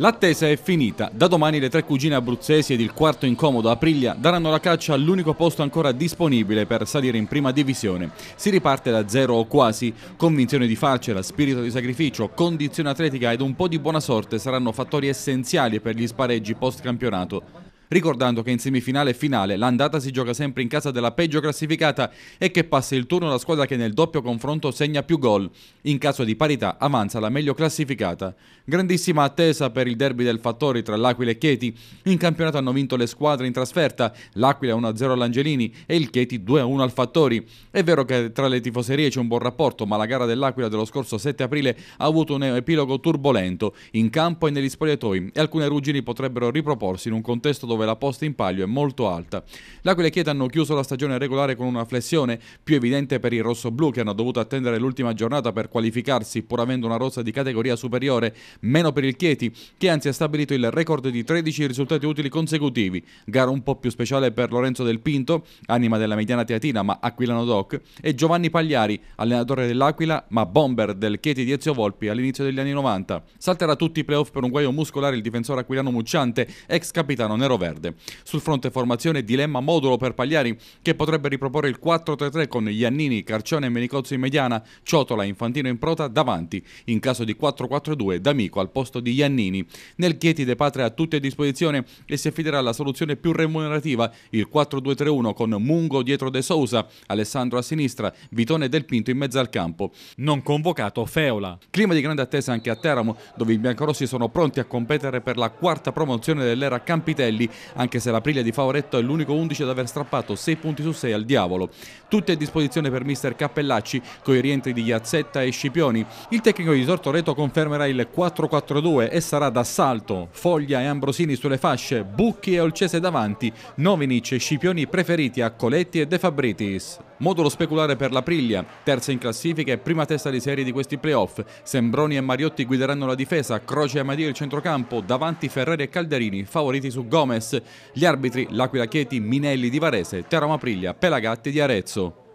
L'attesa è finita. Da domani le tre cugine abruzzesi ed il quarto incomodo Aprilia daranno la caccia all'unico posto ancora disponibile per salire in prima divisione. Si riparte da zero o quasi. Convinzione di farcela, spirito di sacrificio, condizione atletica ed un po' di buona sorte saranno fattori essenziali per gli spareggi post campionato ricordando che in semifinale e finale l'andata si gioca sempre in casa della peggio classificata e che passa il turno la squadra che nel doppio confronto segna più gol. In caso di parità avanza la meglio classificata. Grandissima attesa per il derby del Fattori tra l'Aquila e Chieti. In campionato hanno vinto le squadre in trasferta, l'Aquila 1-0 all'Angelini e il Chieti 2-1 al Fattori. È vero che tra le tifoserie c'è un buon rapporto, ma la gara dell'Aquila dello scorso 7 aprile ha avuto un epilogo turbolento in campo e negli spogliatoi e alcune ruggini potrebbero riproporsi in un contesto dove dove la posta in palio è molto alta. L'Aquila e Chieta hanno chiuso la stagione regolare con una flessione più evidente per i rossoblù che hanno dovuto attendere l'ultima giornata per qualificarsi pur avendo una rossa di categoria superiore, meno per il Chieti che anzi ha stabilito il record di 13 risultati utili consecutivi, gara un po' più speciale per Lorenzo Del Pinto, anima della mediana teatina ma aquilano doc, e Giovanni Pagliari, allenatore dell'Aquila ma bomber del Chieti di Ezio Volpi all'inizio degli anni 90. Salterà tutti i playoff per un guaio muscolare il difensore aquilano Mucciante, ex capitano Nero Verde perde. Sul fronte formazione dilemma modulo per Pagliari che potrebbe riproporre il 4-3-3 con Iannini, Carcione e Menicozzi in mediana, Ciotola, e Infantino in prota davanti, in caso di 4-4-2 D'Amico al posto di Iannini. Nel Chieti De Patria a tutti a disposizione e si affiderà alla soluzione più remunerativa, il 4-2-3-1 con Mungo dietro De Sousa, Alessandro a sinistra, Vitone Del Pinto in mezzo al campo. Non convocato Feola. Clima di grande attesa anche a Teramo, dove i biancorossi sono pronti a competere per la quarta promozione dell'era Campitelli anche se l'aprile di Favoretto è l'unico 11 ad aver strappato 6 punti su 6 al diavolo. Tutte a disposizione per mister Cappellacci con i rientri di Iazzetta e Scipioni. Il tecnico di Sortoreto confermerà il 4-4-2 e sarà d'assalto. Foglia e Ambrosini sulle fasce, Bucchi e Olcese davanti, Novinic e Scipioni preferiti a Coletti e De Fabritis. Modulo speculare per la terza in classifica e prima testa di serie di questi playoff. Sembroni e Mariotti guideranno la difesa, Croce e Amadia il centrocampo, davanti Ferrari e Calderini, favoriti su Gomez. Gli arbitri L'Aquila Chieti, Minelli di Varese, Teramo Priglia, Pelagatti di Arezzo.